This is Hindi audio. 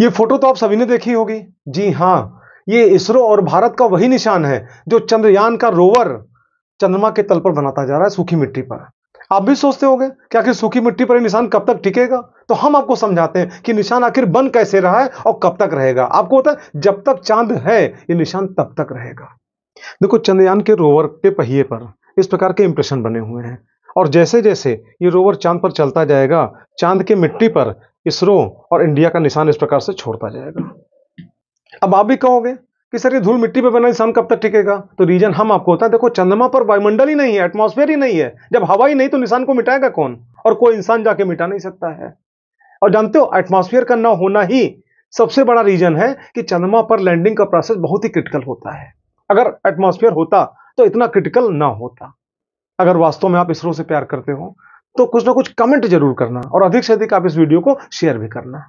ये फोटो तो आप सभी ने देखी होगी जी हाँ ये इसरो और भारत का वही निशान है जो चंद्रयान का रोवर चंद्रमा के तल पर बनाता जा रहा है सूखी मिट्टी पर आप भी सोचते होंगे कि आखिर सूखी मिट्टी पर निशान कब तक टिकेगा तो हम आपको समझाते हैं कि निशान आखिर बन कैसे रहा है और कब तक रहेगा आपको होता है जब तक चांद है ये निशान तब तक रहेगा देखो चंद्रयान के रोवर के पहिए पर इस प्रकार के इंप्रेशन बने हुए हैं और जैसे जैसे ये रोवर चांद पर चलता जाएगा चांद के मिट्टी पर इसरो और इंडिया का निशान इस प्रकार से छोड़ता जाएगा अब आप भी कहोगे कि सर ये धूल मिट्टी पे बना इंसान कब तक टिकेगा तो रीजन हम आपको होता है देखो चंद्रमा पर वायुमंडल ही नहीं है एटमॉस्फेयर ही नहीं है जब हवा ही नहीं तो निशान को मिटाएगा कौन और कोई इंसान जाके मिटा नहीं सकता है और जानते हो एटमोसफियर का न होना ही सबसे बड़ा रीजन है कि चंद्रमा पर लैंडिंग का प्रोसेस बहुत ही क्रिटिकल होता है अगर एटमोसफियर होता तो इतना क्रिटिकल ना होता अगर वास्तव में आप इसरो से प्यार करते हो तो कुछ ना कुछ कमेंट जरूर करना और अधिक से अधिक आप इस वीडियो को शेयर भी करना